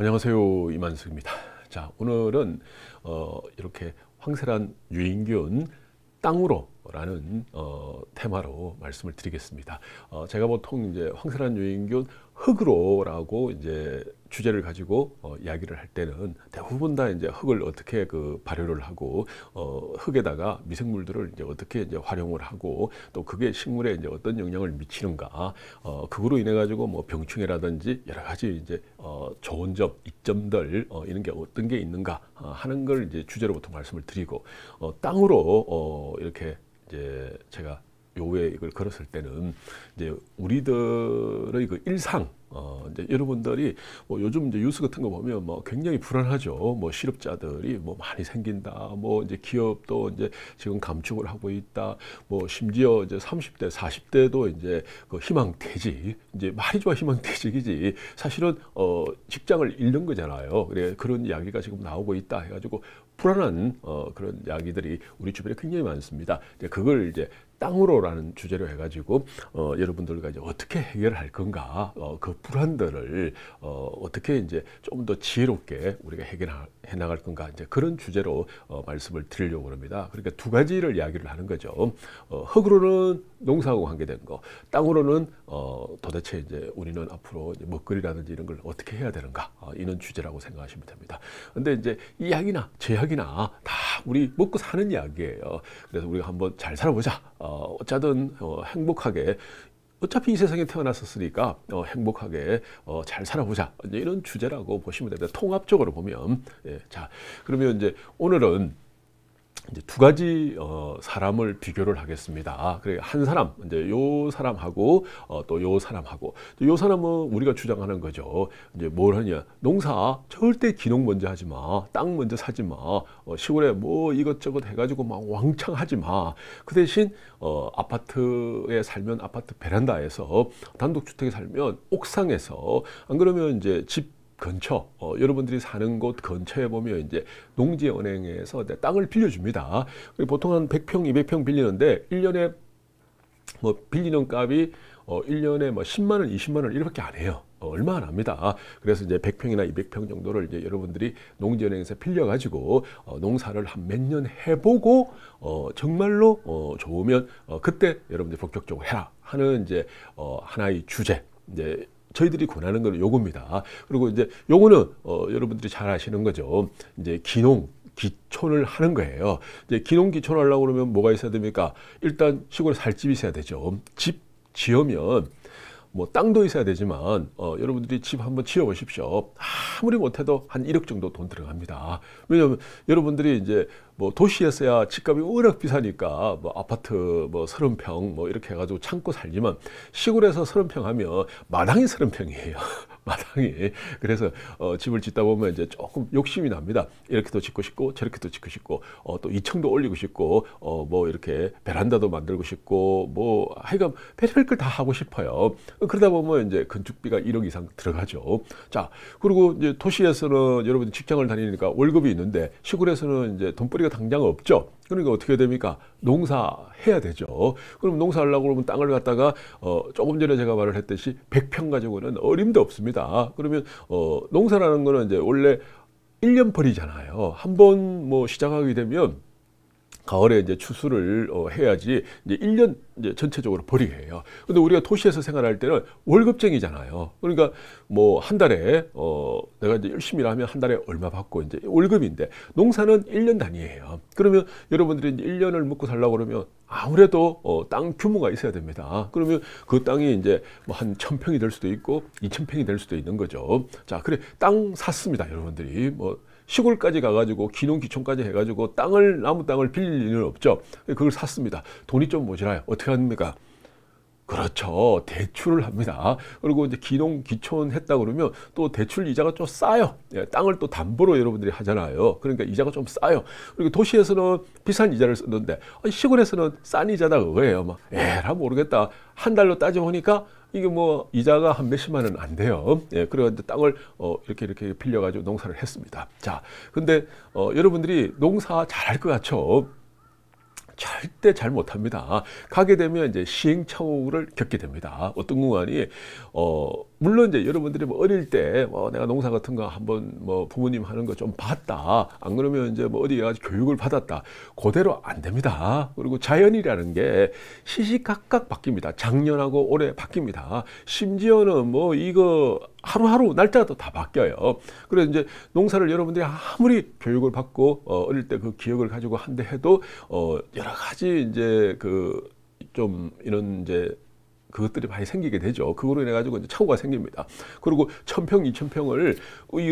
안녕하세요 이만석입니다. 자 오늘은 어, 이렇게 황새란 유인균 땅으로 라는 어, 테마로 말씀을 드리겠습니다. 어, 제가 보통 이제 황세란 유인균 흙으로라고 이제 주제를 가지고 어, 이야기를 할 때는 대부분 다 이제 흙을 어떻게 그 발효를 하고 어, 흙에다가 미생물들을 이제 어떻게 이제 활용을 하고 또 그게 식물에 이제 어떤 영향을 미치는가 어, 그거로 인해 가지고 뭐 병충해라든지 여러 가지 이제 어, 좋은 점 이점들 어, 이런 게 어떤 게 있는가 어, 하는 걸 이제 주제로 보통 말씀을 드리고 어, 땅으로 어, 이렇게 이제 제가 요에 이걸 걸었을 때는 이제 우리들의 그 일상 어 이제 여러분들이 뭐 요즘 이제 뉴스 같은 거 보면 뭐 굉장히 불안하죠. 뭐 실업자들이 뭐 많이 생긴다. 뭐 이제 기업도 이제 지금 감축을 하고 있다. 뭐 심지어 이제 30대, 40대도 이제 그 희망퇴직 이제 말이 좋아 희망퇴직이지 사실은 어 직장을 잃는 거잖아요. 그래 그런 이야기가 지금 나오고 있다 해가지고 불안한 어, 그런 이야기들이 우리 주변에 굉장히 많습니다. 이제 그걸 이제 땅으로라는 주제로 해가지고 어, 여러분들과 이제 어떻게 해결할 건가 어, 그 불안들을 어, 어떻게 이제 좀 더 지혜롭게 우리가 해결해 나갈 건가 이제 그런 주제로 어, 말씀을 드리려고 합니다. 그러니까 두 가지를 이야기를 하는 거죠. 어, 흙으로는 농사하고 관계된 거, 땅으로는 어, 도대체 이제 우리는 앞으로 이제 먹거리라든지 이런 걸 어떻게 해야 되는가 어, 이런 주제라고 생각하시면 됩니다. 근데 이제 이야기나 제약 가뜩이나 다 우리 먹고 사는 이야기예요. 그래서 우리가 한번 잘 살아보자. 어, 어쩌든 어, 행복하게 어차피 이 세상에 태어났었으니까 어, 행복하게 어, 잘 살아보자 이제 이런 주제라고 보시면 됩니다. 통합적으로 보면 예, 자 그러면 이제 오늘은 이제 두 가지 어, 사람을 비교를 하겠습니다. 아, 그래 한 사람 이제 요 사람하고 어, 또 요 사람하고 또 요 사람은 우리가 주장하는 거죠. 이제 뭘 하냐 농사 절대 기농 먼저 하지 마, 땅 먼저 사지 마, 어, 시골에 뭐 이것저것 해가지고 막 왕창 하지 마. 그 대신 어, 아파트에 살면 아파트 베란다에서 단독주택에 살면 옥상에서 안 그러면 이제 집 근처 어, 여러분들이 사는 곳 근처에 보면 이제 농지은행에서 이제 땅을 빌려줍니다. 보통 한 100평, 200평 빌리는데 1년에 뭐 빌리는 값이 어, 1년에 뭐 10만 원, 20만 원 이렇게 안 해요. 어, 얼마 안 합니다. 그래서 이제 100평이나 200평 정도를 이제 여러분들이 농지은행에서 빌려가지고 어, 농사를 한 몇 년 해보고 어, 정말로 어, 좋으면 어, 그때 여러분들 본격적으로 해라 하는 이제 어, 하나의 주제 이제 저희들이 권하는 건 요겁니다. 그리고 이제 요거는 어, 여러분들이 잘 아시는 거죠. 이제 기농 기초를 하는 거예요. 이제 기농 기초를 하려고 그러면 뭐가 있어야 됩니까? 일단 시골에 살 집이 있어야 되죠. 집 지으면 뭐 땅도 있어야 되지만 어, 여러분들이 집 한번 지어 보십시오. 아무리 못해도 한 1억 정도 돈 들어갑니다. 왜냐하면 여러분들이 이제 뭐 도시에서야 집값이 워낙 비싸니까 뭐 아파트 뭐 서른 평뭐 이렇게 해가지고 참고 살지만 시골에서 서른 평 하면 마당이 서른 평이에요. 마당이 그래서 어, 집을 짓다 보면 이제 조금 욕심이 납니다. 이렇게도 짓고 싶고 저렇게도 짓고 싶고 어, 또 2층도 올리고 싶고 어, 뭐 이렇게 베란다도 만들고 싶고 뭐 하여간 별별 걸다 하고 싶어요. 그러다 보면 이제 건축비가 1억 이상 들어가죠. 자 그리고 이제 도시에서는 여러분 직장을 다니니까 월급이 있는데 시골에서는 이제 돈벌이가 소이 그 당장 없죠. 그러니까 어떻게 됩니까? 농사해야 되죠. 그럼 농사하려고 그러면 땅을 갖다가 어, 조금 전에 제가 말을 했듯이 100평 가지고는 어림도 없습니다. 그러면 어, 농사라는 거는 이제 원래 1년 벌이잖아요. 한번뭐 시작하게 되면 가을에 이제 추수를 어, 해야지 이제 1년 이제 전체적으로 버리게 해요. 근데 우리가 도시에서 생활할 때는 월급쟁이잖아요. 그러니까 뭐 한 달에 어 내가 이제 열심히 일하면 한 달에 얼마 받고 이제 월급인데 농사는 1년 단위예요. 그러면 여러분들이 이제 1년을 먹고 살라고 그러면 아무래도 어, 땅 규모가 있어야 됩니다. 그러면 그 땅이 이제 뭐 한 천평이 될 수도 있고 이천평이될 수도 있는 거죠. 자, 그래 땅 샀습니다, 여러분들이. 뭐 시골까지 가가지고 기농기촌까지 해가지고 땅을 나무 땅을 빌릴 일은 없죠. 그걸 샀습니다. 돈이 좀 모자라요. 어떻게 합니까? 그렇죠. 대출을 합니다. 그리고 이제 기농 기촌 했다 그러면 또 대출 이자가 좀 싸요. 예, 땅을 또 담보로 여러분들이 하잖아요. 그러니까 이자가 좀 싸요. 그리고 도시에서는 비싼 이자를 썼는데 시골에서는 싼 이자다 그거예요. 막 에라 모르겠다. 한 달로 따져 보니까 이게 뭐 이자가 한 몇십만 원안 돼요. 예, 그래가지고 땅을 어, 이렇게 이렇게 빌려가지고 농사를 했습니다. 자, 근데 어, 여러분들이 농사 잘 할 것 같죠? 절대 잘 못합니다. 가게 되면 이제 시행착오를 겪게 됩니다. 어떤 공간이 어, 물론 이제 여러분들이 뭐 어릴 때뭐 내가 농사 같은 거 한번 뭐 부모님 하는 거 좀 봤다. 안 그러면 이제 뭐 어디 가서 교육을 받았다. 그대로 안 됩니다. 그리고 자연이라는 게 시시각각 바뀝니다. 작년하고 올해 바뀝니다. 심지어는 뭐 이거 하루하루 날짜도 다 바뀌어요. 그래서 이제 농사를 여러분들이 아무리 교육을 받고 어, 어릴 때 그 기억을 가지고 한데 해도 어 여러 가지 이제 그 좀 이런 이제 그것들이 많이 생기게 되죠. 그거로 인해 가지고 이제 착오가 생깁니다. 그리고 천평, 이천평을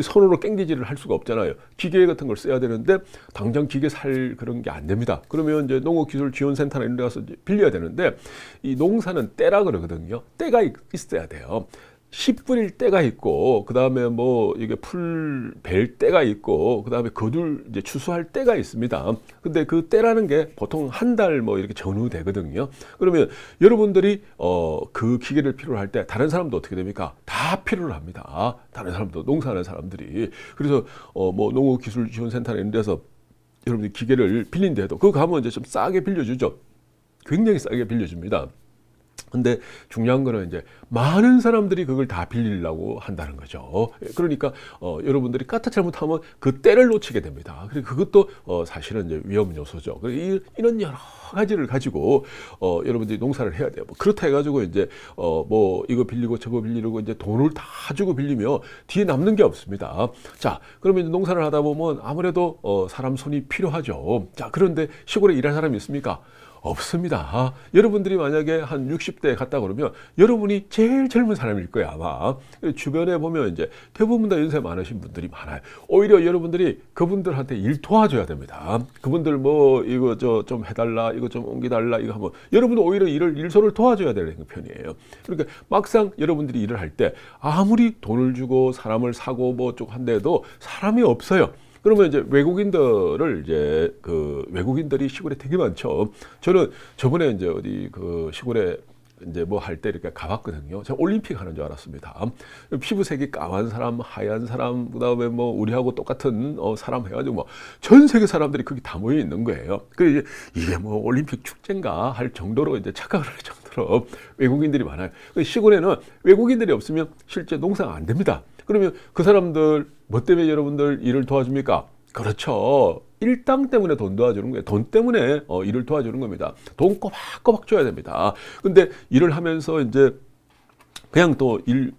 손으로 깽기질을 할 수가 없잖아요. 기계 같은 걸 써야 되는데 당장 기계 살 그런 게 안 됩니다. 그러면 이제 농업기술지원센터나 이런 데 가서 빌려야 되는데 이 농사는 때라 그러거든요. 때가 있어야 돼요. 1 씨뿌릴 때가 있고 그 다음에 뭐 이게 풀 벨 때가 있고 그 다음에 거둘 이제 추수할 때가 있습니다. 근데 그 때라는 게 보통 한 달 뭐 이렇게 전후되거든요. 그러면 여러분들이 어그 기계를 필요로 할때 다른 사람도 어떻게 됩니까? 다 필요를 합니다. 다른 사람도 농사하는 사람들이 그래서 어뭐 농업기술지원센터나 이런 데서 여러분들 기계를 빌린데도 그거 가면 이제 좀 싸게 빌려주죠. 굉장히 싸게 빌려줍니다. 근데 중요한 거는 이제 많은 사람들이 그걸 다 빌리려고 한다는 거죠. 그러니까 어, 여러분들이 까딱 잘못하면 그 때를 놓치게 됩니다. 그리고 그것도 어, 사실은 이제 위험 요소죠. 그 이, 이런 여러 가지를 가지고 어, 여러분들이 농사를 해야 돼요. 뭐 그렇다 해가지고 이제 어, 뭐 이거 빌리고 저거 빌리고 이제 돈을 다 주고 빌리면 뒤에 남는 게 없습니다. 자, 그러면 농사를 하다 보면 아무래도 어, 사람 손이 필요하죠. 자, 그런데 시골에 일할 사람이 있습니까? 없습니다. 아, 여러분들이 만약에 한 60대에 갔다 그러면 여러분이 제일 젊은 사람일 거예요 아마. 주변에 보면 이제 대부분 다 연세 많으신 분들이 많아요. 오히려 여러분들이 그분들한테 일 도와줘야 됩니다. 그분들 뭐 이거 저 좀 해달라, 이거 좀옮기달라 이거 한번 여러분도 오히려 일을 일소를 도와줘야 되는 편이에요. 그러니까 막상 여러분들이 일을 할 때 아무리 돈을 주고 사람을 사고 뭐 쪽 한데도 사람이 없어요. 그러면 이제 외국인들을 이제 그 외국인들이 시골에 되게 많죠. 저는 저번에 이제 어디 그 시골에 이제 뭐 할 때 이렇게 가봤거든요. 제가 올림픽 하는 줄 알았습니다. 피부색이 까만 사람, 하얀 사람, 그다음에 뭐 우리하고 똑같은 어, 사람 해가지고 뭐 전 세계 사람들이 거기 다 모여 있는 거예요. 그 이제 이게 뭐 올림픽 축제인가 할 정도로 이제 착각을 할 정도로 외국인들이 많아요. 시골에는 외국인들이 없으면 실제 농사가 안 됩니다. 그러면 그 사람들 뭐 때문에 여러분들 일을 도와줍니까? 그렇죠. 일당 때문에 돈 도와주는 거예요. 돈 때문에 어, 일을 도와주는 겁니다. 돈 꼬박꼬박 줘야 됩니다. 근데 일을 하면서 이제 그냥 또 일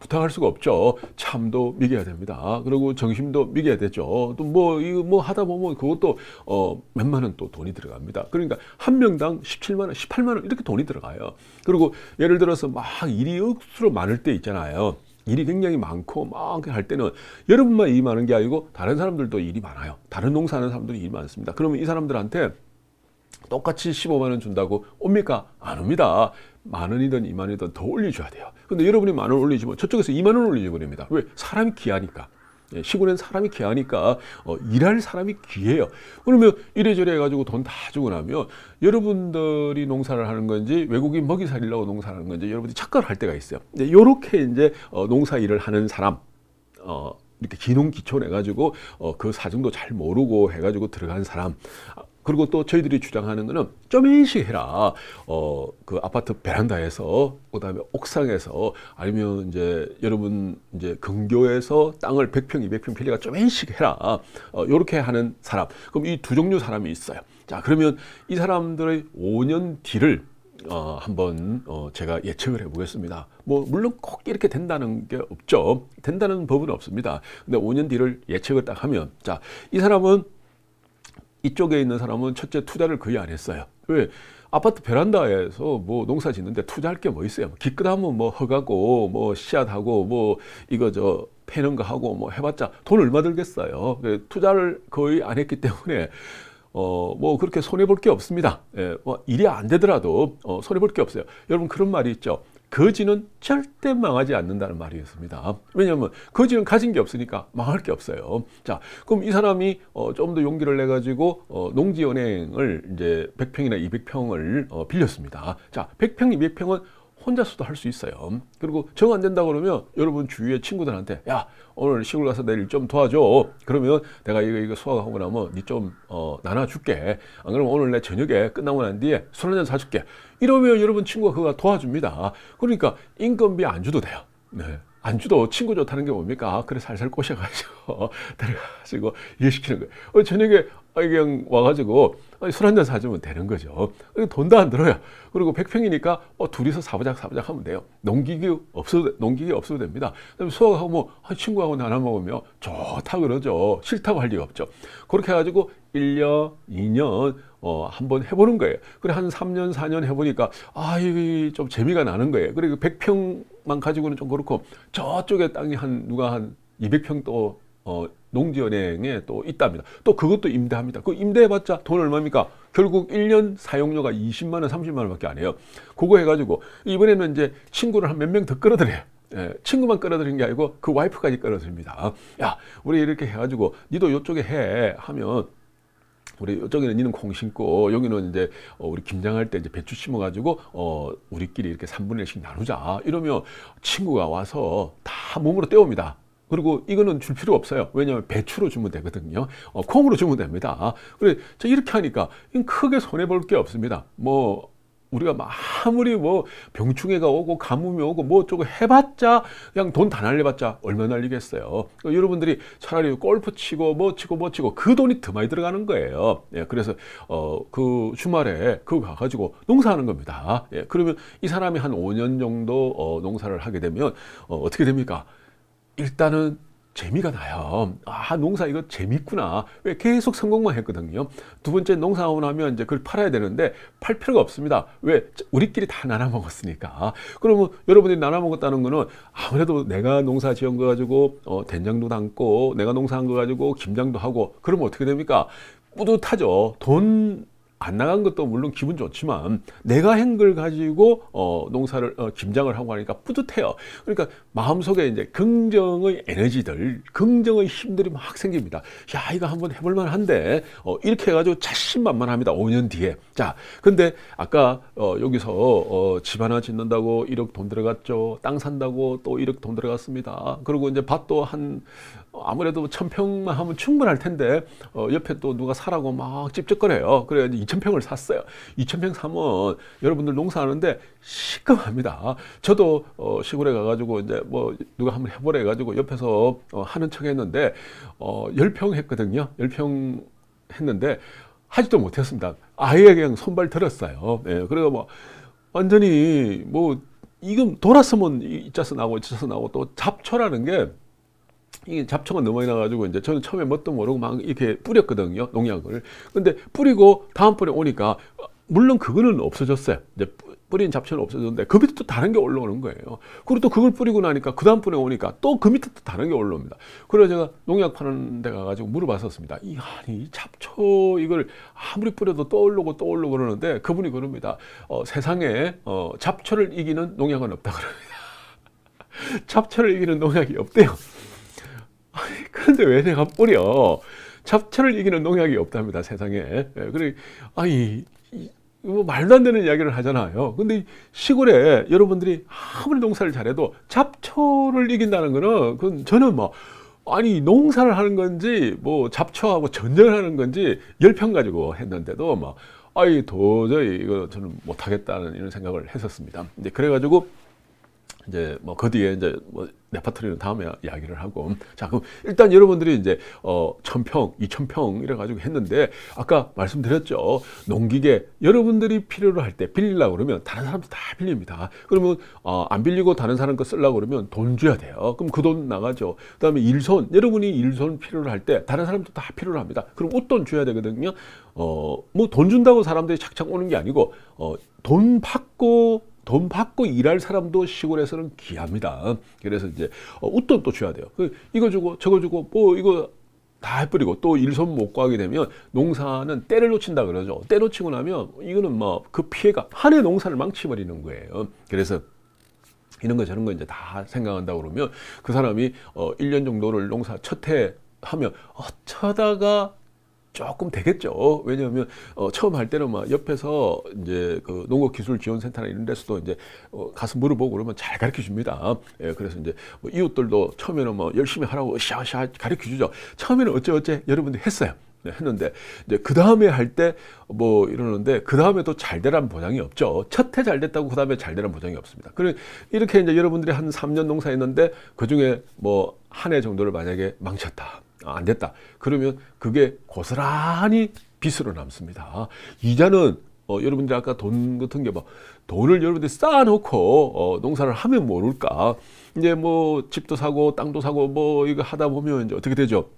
부탁할 수가 없죠. 참도 미겨야 됩니다. 그리고 정심도 미겨야 되죠. 또 뭐 이거 뭐 하다 보면 그것도 어 몇만 원 또 돈이 들어갑니다. 그러니까 한 명당 17만 원, 18만 원 이렇게 돈이 들어가요. 그리고 예를 들어서 막 일이 억수로 많을 때 있잖아요. 일이 굉장히 많고 막 할 때는 여러분만 일이 많은 게 아니고 다른 사람들도 일이 많아요. 다른 농사하는 사람들도 일이 많습니다. 그러면 이 사람들한테 똑같이 15만 원 준다고 옵니까? 안 옵니다. 만 원이든 2만 원이든 더 올려줘야 돼요. 근데 여러분이 만 원 올리시면 저쪽에서 2만 원 올려줘 버립니다. 왜? 사람이 귀하니까. 예, 시골엔 사람이 귀하니까 어, 일할 사람이 귀해요. 그러면 이래저래 해가지고 돈 다 주고 나면 여러분들이 농사를 하는 건지 외국인 먹이 살리려고 농사를 하는 건지 여러분들이 착각을 할 때가 있어요. 이렇게 이제 어, 농사 일을 하는 사람 어, 이렇게 기농 기초 내가지고 어, 그 사정도 잘 모르고 해가지고 들어간 사람 그리고 또 저희들이 주장하는 거는 좀 인식 해라. 어, 그 아파트 베란다에서, 그 다음에 옥상에서, 아니면 이제 여러분 이제 근교에서 땅을 100평, 200평 필리가 좀 인식 해라. 어, 요렇게 하는 사람. 그럼 이 두 종류 사람이 있어요. 자, 그러면 이 사람들의 5년 뒤를 어, 한번 어, 제가 예측을 해보겠습니다. 뭐 물론 꼭 이렇게 된다는 게 없죠. 된다는 법은 없습니다. 근데 5년 뒤를 예측을 딱 하면 자 이 사람은 이쪽에 있는 사람은 첫째 투자를 거의 안 했어요. 왜? 아파트 베란다에서 뭐 농사 짓는데 투자할 게 뭐 있어요? 뭐 기껏하면 뭐 허가고 뭐 씨앗하고 뭐 이거 저 패는 거 하고 뭐 해봤자 돈 얼마 들겠어요. 그 투자를 거의 안 했기 때문에 어 뭐 그렇게 손해 볼 게 없습니다. 예, 뭐 일이 안 되더라도 어, 손해 볼 게 없어요. 여러분 그런 말이 있죠. 거지는 절대 망하지 않는다는 말이었습니다. 왜냐하면 거지는 가진 게 없으니까 망할 게 없어요. 자, 그럼 이 사람이 어, 좀 더 용기를 내 가지고 어, 농지은행을 이제 100평이나 200평을 어, 빌렸습니다. 자, 100평, 200평은 혼자서도 할 수 있어요. 그리고 정 안 된다 그러면 여러분 주위의 친구들한테 야 오늘 시골 가서 내 일 좀 도와줘. 그러면 내가 이거 이거 소화하고 나면 니좀 어, 나눠줄게. 안 그러면 오늘 내 저녁에 끝나고 난 뒤에 술 한잔 사줄게. 이러면 여러분 친구가 그거 도와줍니다. 그러니까 인건비 안 줘도 돼요. 네. 안주도 친구 좋다는 게 뭡니까? 아, 그래 살살 꼬셔가지고 데려가지고 일시키는 거예요. 어, 저녁에 그냥 와가지고 술 한잔 사주면 되는 거죠. 돈도 안 들어요. 그리고 백평이니까 어, 둘이서 사부작 사부작 하면 돼요. 농기기 없어도 농기기 없어도 됩니다. 수학하고 뭐 친구하고 나눠 먹으면 좋다 그러죠. 싫다고 할 리가 없죠. 그렇게 해가지고 1년, 2년 어, 한번 해보는 거예요. 그래 한 3년, 4년 해보니까 아, 이좀 재미가 나는 거예요. 그리고 백평 땅만 가지고는 좀 그렇고 저쪽에 땅이 한 누가 한 200평 또 어, 농지은행에 또 있답니다. 또 그것도 임대합니다. 그 임대해봤자 돈 얼마입니까? 결국 1년 사용료가 20만 원, 30만 원밖에 안 해요. 그거 해가지고 이번에는 이제 친구를 한 몇 명 더 끌어들여요. 예, 친구만 끌어들인 게 아니고 그 와이프까지 끌어들입니다. 야, 우리 이렇게 해가지고 니도 요쪽에 해 하면 우리 저기는 니는 콩 심고 여기는 이제 어, 우리 김장할 때 이제 배추 심어 가지고 어 우리끼리 이렇게 3분의 1씩 나누자 이러면 친구가 와서 다 몸으로 때웁니다. 그리고 이거는 줄 필요 없어요. 왜냐하면 배추로 주면 되거든요. 어, 콩으로 주면 됩니다. 그래, 저 이렇게 하니까 크게 손해볼 게 없습니다. 뭐, 우리가 뭐 아무리 뭐 병충해가 오고 가뭄이 오고 뭐어쩌 해봤자 그냥 돈 다 날려봤자 얼마 날리겠어요. 그러니까 여러분들이 차라리 골프 치고 뭐 치고 뭐 치고 그 돈이 더 많이 들어가는 거예요. 예, 그래서 어, 그 주말에 그거 가가지고 농사하는 겁니다. 예, 그러면 이 사람이 한 5년 정도 어, 농사를 하게 되면 어, 어떻게 됩니까? 일단은 재미가 나요. 아, 농사 이거 재밌구나. 왜 계속 성공만 했거든요. 두 번째 농사하고 나면 이제 그걸 팔아야 되는데 팔 필요가 없습니다. 왜? 우리끼리 다 나눠 먹었으니까. 그러면 여러분들이 나눠 먹었다는 거는 아무래도 내가 농사 지은 거 가지고 어, 된장도 담고 내가 농사한 거 가지고 김장도 하고 그러면 어떻게 됩니까? 뿌듯하죠. 돈안 나간 것도 물론 기분 좋지만 내가 행글 가지고 어, 농사를 어, 김장을 하고 하니까 뿌듯해요. 그러니까 마음속에 이제 긍정의 에너지들, 긍정의 힘들이 막 생깁니다. 야 이거 한번 해볼만 한데 어, 이렇게 해가지고 자신만만합니다. 5년 뒤에. 자, 근데 아까 어, 여기서 어, 집 하나 짓는다고 1억 돈 들어갔죠. 땅 산다고 또 1억 돈 들어갔습니다. 그리고 이제 밭도 한 아무래도 천평만 하면 충분할 텐데 어, 옆에 또 누가 사라고 막 찝찝거려요. 그래 2,000평을 샀어요. 2,000평 사면 여러분들 농사하는데 시끔합니다. 저도 어, 시골에 가가지고 이제 뭐 누가 한번 해보래 해가지고 옆에서 어, 하는 척 했는데 어, 10평 했거든요. 10평 했는데 하지도 못했습니다. 아예 그냥 손발 들었어요. 예, 그래서 뭐 완전히 뭐 이금 돌았으면 이 짜서 나고 이 짜서 나고 또 잡초라는 게이 잡초가 넘어나 가지고 이제 저는 처음에 뭣도 모르고 막 이렇게 뿌렸거든요 농약을 근데 뿌리고 다음번에 오니까 물론 그거는 없어졌어요 이제 뿌린 잡초는 없어졌는데 그 밑에 또 다른 게 올라오는 거예요 그리고 또 그걸 뿌리고 나니까 그 다음 번에 오니까 또 그 밑에 또 다른 게 올라옵니다 그래서 제가 농약 파는 데 가가지고 물어봤었습니다 이, 아니 잡초 이걸 아무리 뿌려도 떠오르고 떠오르고 그러는데 그분이 그럽니다 어, 세상에 어, 잡초를 이기는 농약은 없다 그럽니다 잡초를 이기는 농약이 없대요 아니, 그런데 왜 내가 뿌려? 잡초를 이기는 농약이 없답니다, 세상에. 예, 그래, 아니, 뭐 말도 안 되는 이야기를 하잖아요. 근데 시골에 여러분들이 아무리 농사를 잘해도 잡초를 이긴다는 거는 그건 저는 뭐 아니 농사를 하는 건지 뭐 잡초하고 전쟁을 하는 건지 열편 가지고 했는데도 막 뭐, 아이 도저히 이거 저는 못하겠다는 이런 생각을 했었습니다. 이제 그래가지고 이제 뭐그 뒤에 이제 뭐내파트리는 다음에 이야기를 하고 자 그럼 일단 여러분들이 이제 어 천평 이천평 이래 가지고 했는데 아까 말씀드렸죠 농기계 여러분들이 필요로 할 때 빌리려고 그러면 다른 사람도 다 빌립니다 그러면 어안 빌리고 다른 사람 거 쓰려고 그러면 돈 줘야 돼요 그럼 그 돈 나가죠 그 다음에 일손 여러분이 일손 필요로 할 때 다른 사람도 다 필요로 합니다 그럼 옷돈 줘야 되거든요 어 뭐 돈 준다고 사람들이 착착 오는 게 아니고 어돈 받고 돈 받고 일할 사람도 시골에서는 귀합니다. 그래서 이제 어, 웃돈 또 줘야 돼요. 그 이거 주고 저거 주고 뭐 이거 다 해버리고 또 일손 못 구하게 되면 농사는 때를 놓친다 그러죠. 때 놓치고 나면 이거는 뭐 그 피해가 한 해 농사를 망치버리는 거예요. 그래서 이런 거 저런 거 이제 다 생각한다 그러면 그 사람이 어 1년 정도를 농사 첫 해 하면 어쩌다가 조금 되겠죠. 왜냐하면 어, 처음 할 때는 막 옆에서 이제 그 농업기술지원센터나 이런 데서도 이제 어, 가서 물어보고 그러면 잘 가르쳐 줍니다. 예, 그래서 이제 뭐 이웃들도 처음에는 뭐 열심히 하라고 샤샤 가르쳐 주죠. 처음에는 어째어째 여러분들 했어요. 네, 했는데 이제 그 다음에 할 때 뭐 이러는데 그 다음에 또잘 되란 보장이 없죠. 첫 해 잘 됐다고 그 다음에 잘 되란 보장이 없습니다. 그 이렇게 이제 여러분들이 한 3년 농사했는데 그 중에 뭐 한 해 정도를 만약에 망쳤다. 아, 안 됐다. 그러면 그게 고스란히 빚으로 남습니다. 이자는 어, 여러분들 아까 돈 같은 게막 뭐, 돈을 여러분들 쌓아놓고 어, 농사를 하면 모를까 이제 뭐 집도 사고 땅도 사고 뭐 이거 하다 보면 이제 어떻게 되죠?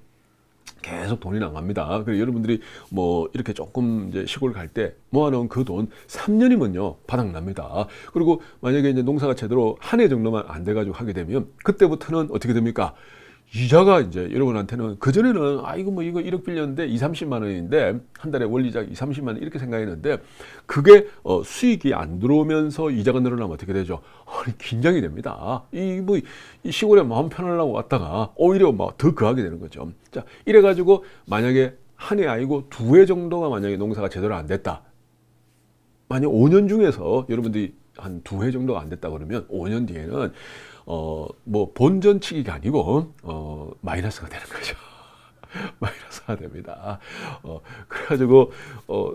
계속 돈이 나갑니다. 그래서 여러분들이 뭐 이렇게 조금 이제 시골 갈 때 모아놓은 그 돈 3년이면요 바닥납니다. 그리고 만약에 이제 농사가 제대로 한 해 정도만 안 돼가지고 하게 되면 그때부터는 어떻게 됩니까? 이자가 이제 여러분한테는 그전에는 아이고 뭐 이거 1억 빌렸는데 2, 30만 원인데 한 달에 원리자 2, 30만 원 이렇게 생각했는데 그게 어, 수익이 안 들어오면서 이자가 늘어나면 어떻게 되죠? 아니 긴장이 됩니다. 이뭐이 뭐 시골에 마음 편하려고 왔다가 오히려 막더 그하게 되는 거죠. 자 이래 가지고 만약에 한 해 아니고 두 해 정도가 만약에 농사가 제대로 안 됐다. 만약 5년 중에서 여러분들이 한 두 해 정도가 안 됐다 그러면 5년 뒤에는 어, 뭐 본전 치기가 아니고 어, 마이너스가 되는 거죠. 마이너스가 됩니다. 어, 그래가지고 어,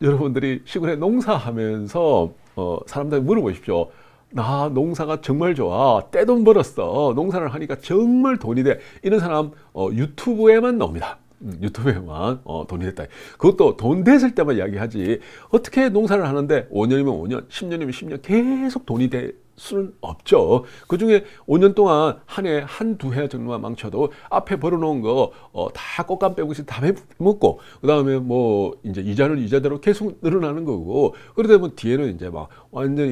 여러분들이 시골에 농사하면서 어, 사람들 물어보십시오. 나 농사가 정말 좋아. 떼돈 벌었어. 농사를 하니까 정말 돈이 돼. 이런 사람 어, 유튜브에만 나옵니다. 음, 유튜브에만 어, 돈이 됐다. 그것도 돈 됐을 때만 이야기하지. 어떻게 농사를 하는데 5년이면 5년, 10년이면 10년 계속 돈이 돼, 수는 없죠. 그 중에 5년 동안 한 해 한두 해 정도만 망쳐도 앞에 벌어놓은 거다 어, 꽃감 빼고다해 먹고 그 다음에 뭐 이제 이자는 이자대로 계속 늘어나는 거고 그러다 보면 뒤에는 이제 막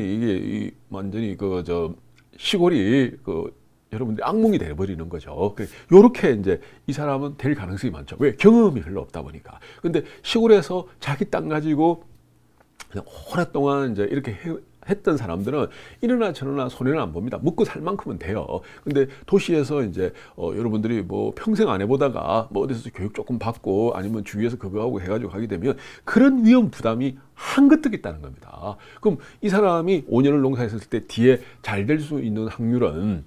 완전히 이게 이, 완전히 그 저 시골이 그 여러분들 악몽이 돼버리는 거죠. 요렇게 이제 이 사람은 될 가능성이 많죠. 왜? 경험이 별로 없다 보니까. 근데 시골에서 자기 땅 가지고 그냥 오랫동안 이제 이렇게 해, 했던 사람들은 이러나 저러나 손해는 안 봅니다. 먹고 살 만큼은 돼요. 근데 도시에서 이제 어, 여러분들이 뭐 평생 안 해보다가 뭐 어디서 교육 조금 받고 아니면 주위에서 급여하고 해가지고 하게 되면 그런 위험 부담이 한껏 뜨있다는 겁니다. 그럼 이 사람이 5년을 농사했을 때 뒤에 잘 될 수 있는 확률은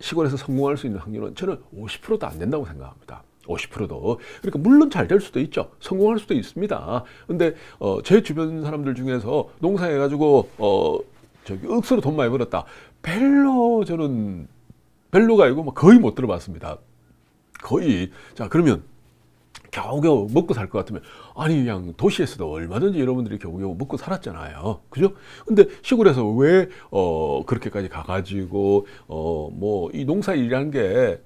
시골에서 성공할 수 있는 확률은 저는 50%도 안 된다고 생각합니다. 50%도. 그러니까 물론 잘 될 수도 있죠. 성공할 수도 있습니다. 근데 어, 제 주변 사람들 중에서 농사해가지고 어, 저기 억수로 돈 많이 벌었다. 별로 저는 별로가 아니고 뭐 거의 못 들어봤습니다. 거의. 자 그러면 겨우겨우 먹고 살 것 같으면 아니 그냥 도시에서도 얼마든지 여러분들이 겨우겨우 먹고 살았잖아요 그죠 근데 시골에서 왜 어 그렇게까지 가가지고 어 뭐 이 농사 일이라는 게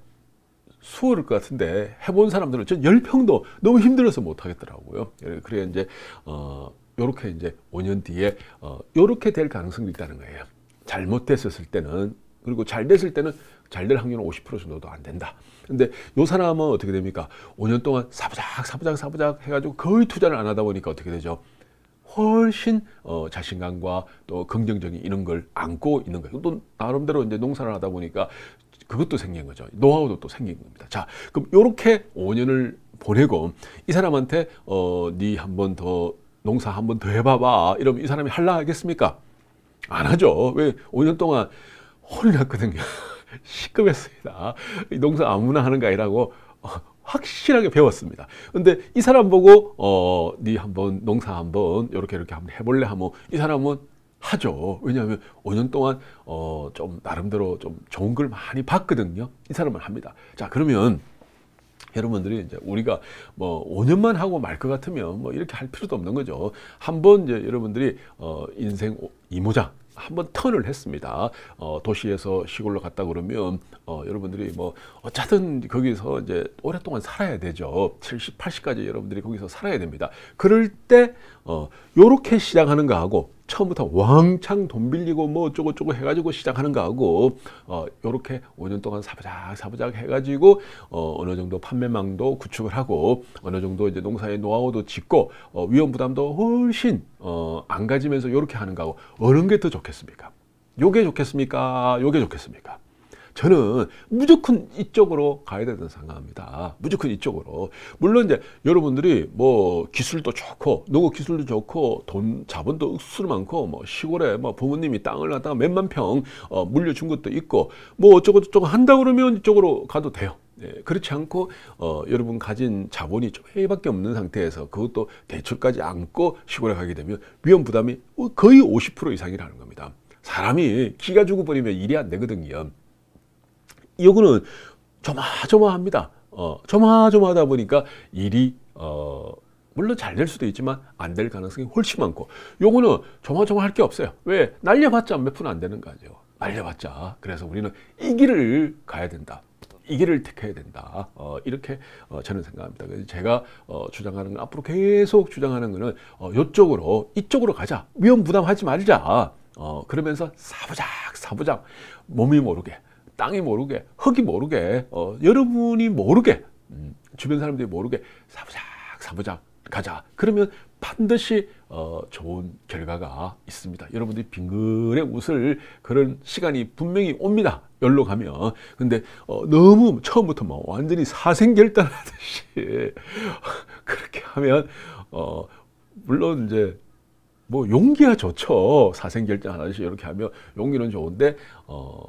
수월할 것 같은데 해본 사람들은 전 열평도 너무 힘들어서 못 하겠더라고요. 예, 그래 이제 어 요렇게 이제 5년 뒤에 어 요렇게 될 가능성도 있다는 거예요. 잘못됐었을 때는 그리고 잘 됐을 때는 잘 될 확률은 50% 정도도 안 된다. 근데 요 사람은 어떻게 됩니까? 5년 동안 사부작 사부작 사부작 해가지고 거의 투자를 안 하다 보니까 어떻게 되죠? 훨씬 어, 자신감과 또 긍정적인 이런 걸 안고 있는 거예요. 또 나름대로 이제 농사를 하다 보니까 그것도 생긴 거죠. 노하우도 또 생긴 겁니다. 자, 그럼 이렇게 5년을 보내고 이 사람한테 어, 네한번 더 농사 한 번 더 해봐봐. 이러면 이 사람이 할라 하겠습니까? 안 하죠. 왜 5년 동안 혼을 났거든요. 시급했습니다. 농사 아무나 하는 게 아니라고 어, 확실하게 배웠습니다. 근데 이 사람 보고 어, 네 한번 농사 한 번 이렇게 이렇게 한번 해볼래 하면 이 사람은 하죠. 왜냐하면 5년 동안 어, 좀 나름대로 좀 좋은 걸 많이 봤거든요. 이 사람을 합니다. 자 그러면 여러분들이 이제 우리가 뭐 5년만 하고 말 것 같으면 뭐 이렇게 할 필요도 없는 거죠. 한번 이제 여러분들이 어, 인생 이모장 한번 턴을 했습니다. 어, 도시에서 시골로 갔다 그러면 어, 여러분들이 뭐 어쨌든 거기서 이제 오랫동안 살아야 되죠. 70, 80까지 여러분들이 거기서 살아야 됩니다. 그럴 때이렇게 어, 시작하는 거하고 처음부터 왕창 돈 빌리고 뭐 어쩌고저쩌고 해가지고 시작하는 거하고 어, 이렇게 5년 동안 사부작 사부작 해가지고 어, 어느 정도 판매망도 구축을 하고 어느 정도 이제 농사의 노하우도 짓고 어, 위험 부담도 훨씬 어, 안 가지면서 이렇게 하는 거하고 어느 게 더 좋겠습니까? 요게 좋겠습니까? 요게 좋겠습니까? 저는 무조건 이쪽으로 가야 된다고 생각합니다. 무조건 이쪽으로. 물론 이제 여러분들이 뭐 기술도 좋고 농업 기술도 좋고 돈 자본도 억수로 많고 뭐 시골에 뭐 부모님이 땅을 갖다가 몇만 평 어, 물려준 것도 있고 뭐 어쩌고 저쩌고 한다 그러면 이쪽으로 가도 돼요. 예, 그렇지 않고 어, 여러분 가진 자본이 좀회밖에 없는 상태에서 그것도 대출까지 안고 시골에 가게 되면 위험 부담이 거의 50% 이상이라는 겁니다. 사람이 기가 죽어버리면 일이 안 되거든요. 요거는 조마조마합니다. 어, 조마조마하다 보니까 일이 어, 물론 잘 될 수도 있지만 안 될 가능성이 훨씬 많고 요거는 조마조마할 게 없어요. 왜? 날려봤자 몇 푼 안 되는 거 아니에요. 날려봤자. 그래서 우리는 이 길을 가야 된다. 이 길을 택해야 된다. 어, 이렇게 어, 저는 생각합니다. 그래서 제가 어, 주장하는 건 앞으로 계속 주장하는 거는 어, 이쪽으로 이쪽으로 가자. 위험 부담하지 말자. 어, 그러면서 사부작 사부작 몸이 모르게 땅이 모르게, 흙이 모르게, 어, 여러분이 모르게, 음, 주변 사람들이 모르게 사부작 사부작 가자. 그러면 반드시 어, 좋은 결과가 있습니다. 여러분들이 빙그레 웃을 그런 시간이 분명히 옵니다. 열로 가면. 근데 어, 너무 처음부터 뭐 완전히 사생결단하듯이 그렇게 하면 어, 물론 이제 뭐 용기가 좋죠. 사생결단하듯이 이렇게 하면 용기는 좋은데 어,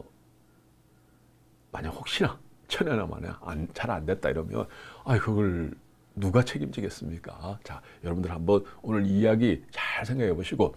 만약 혹시나 천연화 만에 잘안 됐다 이러면 아 그걸 누가 책임지겠습니까? 자 여러분들 한번 오늘 이야기 잘 생각해 보시고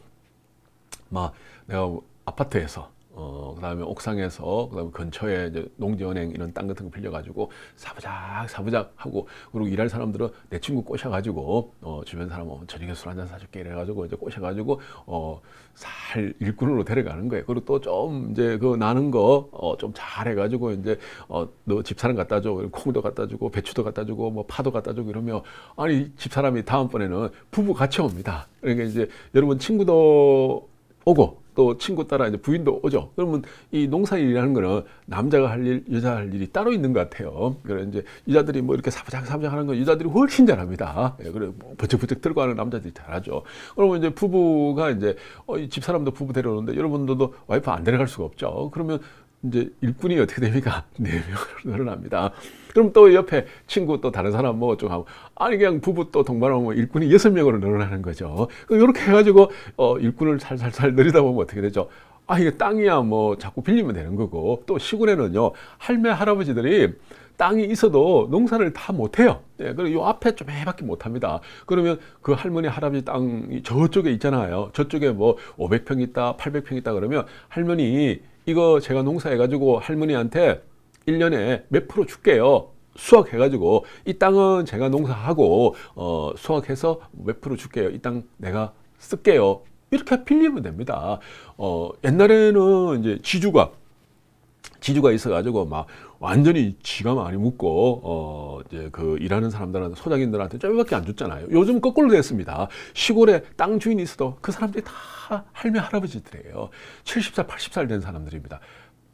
막 내가 아파트에서 어, 그다음에 옥상에서 그다음에 근처에 이제 농지은행 이런 땅 같은 거 빌려가지고 사부작 사부작 하고 그리고 일할 사람들은 내 친구 꼬셔가지고 어, 주변 사람 은 뭐 저녁에 술 한잔 사줄게 이래가지고 이제 꼬셔가지고 어, 살 일꾼으로 데려가는 거예요. 그리고 또 좀 이제 그 나는 거 어, 좀 잘해가지고 이제 어, 너 집사람 갖다 줘 콩도 갖다 주고 배추도 갖다 주고 뭐 파도 갖다 주고 이러면 아니 집사람이 다음번에는 부부 같이 옵니다. 그러니까 이제 여러분 친구도 오고 또 친구 따라 이제 부인도 오죠. 그러면 이 농사일이라는 거는 남자가 할 일, 여자 할 일이 따로 있는 것 같아요. 그래서 이제 여자들이 뭐 이렇게 사부작사부작 하는 건 여자들이 훨씬 잘합니다. 예, 그래 뭐 버쩍버쩍 들고 하는 남자들이 잘하죠. 그러면 이제 부부가 이제 어, 이 집사람도 부부 데려오는데 여러분들도 와이프 안 데려갈 수가 없죠. 그러면 이제 일꾼이 어떻게 됩니까? 네 명으로 늘어납니다. 그럼 또 옆에 친구 또 다른 사람 뭐 좀 하고 아니 그냥 부부 또 동반하면 뭐 일꾼이 여섯 명으로 늘어나는 거죠. 이렇게 그 해가지고 어, 일꾼을 살살살 늘리다 보면 어떻게 되죠? 아 이게 땅이야 뭐 자꾸 빌리면 되는 거고 또 시골에는요 할매 할아버지들이 땅이 있어도 농사를 다 못해요. 예, 그리고 요 앞에 좀 해밖에 못합니다. 그러면 그 할머니 할아버지 땅이 저쪽에 있잖아요. 저쪽에 뭐 500평 있다, 800평 있다 그러면 할머니 이거 제가 농사해가지고 할머니한테 1년에 몇 프로 줄게요. 수확해가지고 이 땅은 제가 농사하고 어, 수확해서 몇 프로 줄게요. 이 땅 내가 쓸게요. 이렇게 빌리면 됩니다. 어, 옛날에는 이제 지주가 지주가 있어가지고 막 완전히 지가 많이 묻고 어 이제 그 일하는 사람들한테 소장인들한테 쩔밖에 안 줬잖아요. 요즘 거꾸로 됐습니다. 시골에 땅 주인이 있어도 그 사람들이 다 할매 할아버지들이에요. 70살, 80살 된 사람들입니다.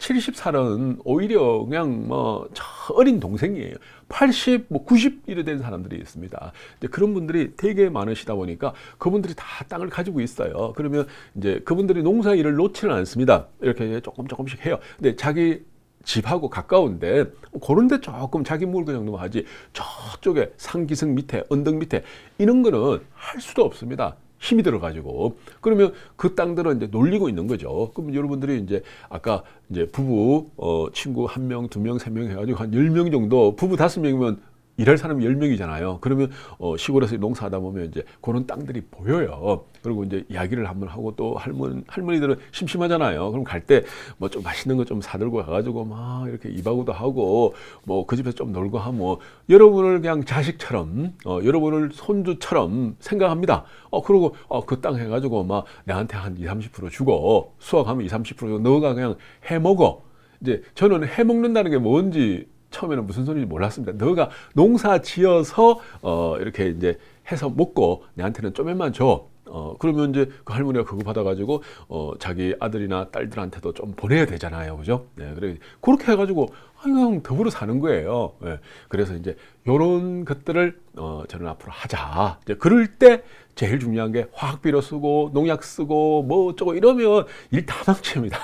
74는 오히려 그냥 뭐 어린 동생이에요. 80, 뭐90 이래 된 사람들이 있습니다. 이제 그런 분들이 되게 많으시다 보니까 그분들이 다 땅을 가지고 있어요. 그러면 이제 그분들이 농사 일을 놓지는 않습니다. 이렇게 조금 조금씩 해요. 근데 자기 집하고 가까운데 그런 데 조금 자기 물을 정도만 하지 저쪽에 상기승 밑에 언덕 밑에 이런 거는 할 수도 없습니다. 힘이 들어가지고 그러면 그땅들은 이제 놀리고 있는 거죠. 그럼 여러분들이 이제 아까 이제 부부 어, 친구 한 명, 두 명, 세 명 해가지고 한1 0명 정도 부부 다섯 명이면 일할 사람 10명이잖아요. 그러면 어, 시골에서 농사하다 보면 이제 그런 땅들이 보여요. 그리고 이제 이야기를 한번 하고 또 할머니, 할머니들은 심심하잖아요. 그럼 갈 때 뭐 좀 맛있는 거 좀 사들고 가가지고 막 이렇게 입하고도 하고 뭐 그 집에서 좀 놀고 하면 여러분을 그냥 자식처럼 어, 여러분을 손주처럼 생각합니다. 어, 그러고 어, 그 땅 해가지고 막 내한테 한 20, 30% 주고 수확하면 20, 30% 너가 그냥 해먹어. 이제 저는 해먹는다는 게 뭔지 처음에는 무슨 소리인지 몰랐습니다. 너가 농사 지어서 어, 이렇게 이제 해서 먹고 내한테는 좀만 줘. 어, 그러면 이제 그 할머니가 그거 받아가지고 어, 자기 아들이나 딸들한테도 좀 보내야 되잖아요. 그죠? 네, 그래. 그렇게 해가지고 그냥 더불어 사는 거예요. 예. 그래서 이제 요런 것들을 어, 저는 앞으로 하자. 이제 그럴 때 제일 중요한 게 화학비료 쓰고 농약 쓰고 뭐 어쩌고 이러면 일다 망칩니다.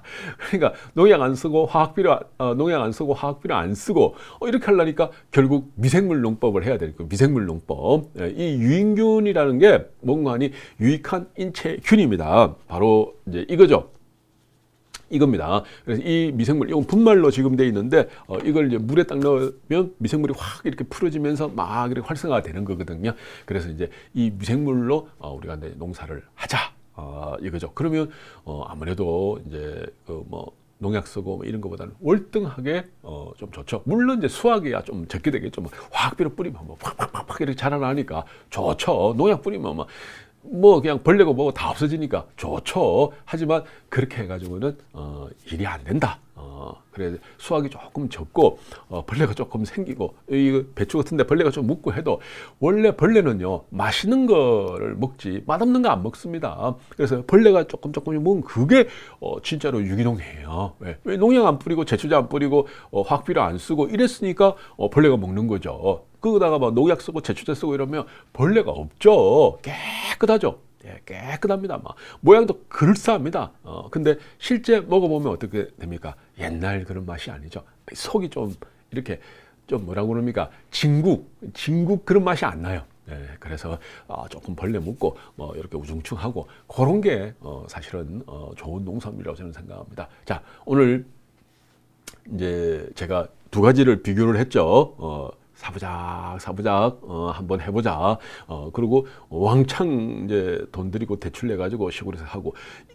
그러니까 농약 안 쓰고 화학비료 어, 농약 안 쓰고 화학비료 안 쓰고 어, 이렇게 하려니까 결국 미생물 농법을 해야 되니까 미생물 농법. 예, 이 유인균이라는 게 뭔가 하니 유익한 인체균입니다. 바로 이제 이거죠. 이겁니다. 그래서 이 미생물, 이건 분말로 지금 돼 있는데 어, 이걸 이제 물에 딱 넣으면 미생물이 확 이렇게 풀어지면서 막 이렇게 활성화되는 거거든요. 그래서 이제 이 미생물로 어, 우리가 이제 농사를 하자. 어, 이거죠. 그러면 어, 아무래도 이제 그뭐 농약 쓰고 뭐 이런 것보다는 월등하게 어좀 좋죠. 물론 이제 수학이야 좀 적게 되겠죠. 뭐화비료 뿌리면 뭐 팍팍팍팍 이렇게 자라나니까 좋죠. 농약 뿌리면 막 뭐뭐 그냥 벌레고 뭐고 다 없어지니까 좋죠. 하지만 그렇게 해가지고는 어, 일이 안 된다. 어, 그래 수확이 조금 적고 어, 벌레가 조금 생기고 이 배추 같은데 벌레가 좀 묻고 해도 원래 벌레는요 맛있는 거를 먹지 맛없는 거 안 먹습니다. 그래서 벌레가 조금 조금 묵은 그게 어, 진짜로 유기농이에요. 왜? 예. 왜 농약 안 뿌리고 제초제 안 뿌리고 어, 화학비료 안 쓰고 이랬으니까 어, 벌레가 먹는 거죠. 그러다가막 뭐 농약 쓰고 제초제 쓰고 이러면 벌레가 없죠. 깨끗하죠. 예, 깨끗합니다. 막 뭐 모양도 그럴싸합니다. 어, 근데 실제 먹어보면 어떻게 됩니까? 옛날 그런 맛이 아니죠. 속이 좀 이렇게 좀 뭐라고 그럽니까? 진국, 진국 그런 맛이 안 나요. 예, 그래서 어, 조금 벌레 묻고 뭐 이렇게 우중충하고 그런 게 어, 사실은 어, 좋은 농산물이라고 저는 생각합니다. 자, 오늘 이제 제가 두 가지를 비교를 했죠. 어, 사부작 사부작 어, 한번 해보자 어, 그리고 왕창 이제 돈 들이고 대출 내가지고 시골에서 하고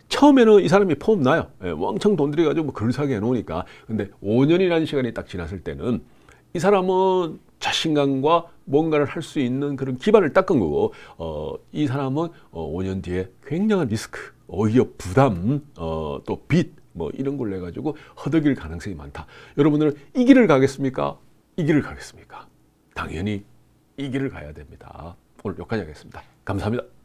처음에는 이 사람이 폼 나요 예, 왕창 돈 들여가지고 뭐 글사게 해놓으니까 근데 5년이라는 시간이 딱 지났을 때는 이 사람은 자신감과 뭔가를 할 수 있는 그런 기반을 닦은 거고 어, 이 사람은 어, 5년 뒤에 굉장한 리스크 오히려 부담 어, 또빚 뭐 이런 걸로 해가지고 허덕일 가능성이 많다 여러분들은 이 길을 가겠습니까 이 길을 가겠습니까? 당연히 이 길을 가야 됩니다. 오늘 여기까지 하겠습니다. 감사합니다.